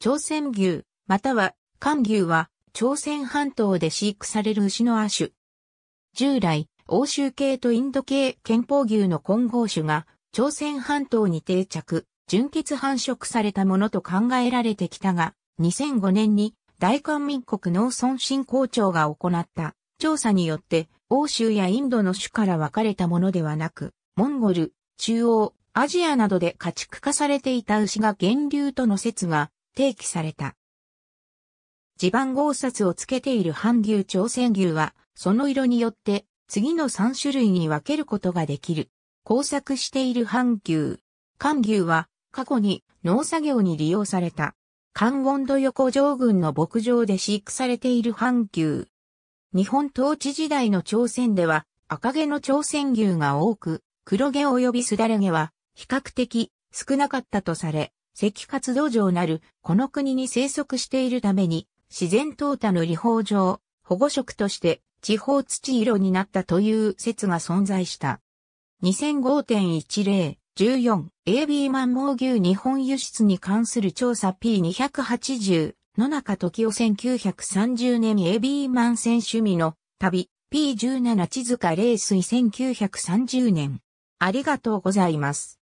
朝鮮牛、または、韓牛は、朝鮮半島で飼育される牛の亜種。従来、欧州系とインド系憲法牛の混合種が、朝鮮半島に定着、純血繁殖されたものと考えられてきたが、2005年に大韓民国農村振興庁が行った調査によって、欧州やインドの種から分かれたものではなく、モンゴル、中央、アジアなどで家畜化されていた牛が源流との説が提起された。地盤合札をつけている半牛朝鮮牛は、その色によって次の3種類に分けることができる。工作している半牛。寒牛は過去に農作業に利用された。寒温度横上軍の牧場で飼育されている半牛。日本統治時代の朝鮮では赤毛の朝鮮牛が多く、黒毛及びすだれ毛は比較的少なかったとされ、石活土壌なる、この国に生息しているために、自然淘汰の理法上、保護色として地方土色になったという説が存在した。2005.10 14AB ン毛牛日本輸出に関する調査 P280 野中時夫1930年 AB 万選趣味の旅 P17 地塚冷水1930年ありがとうございます。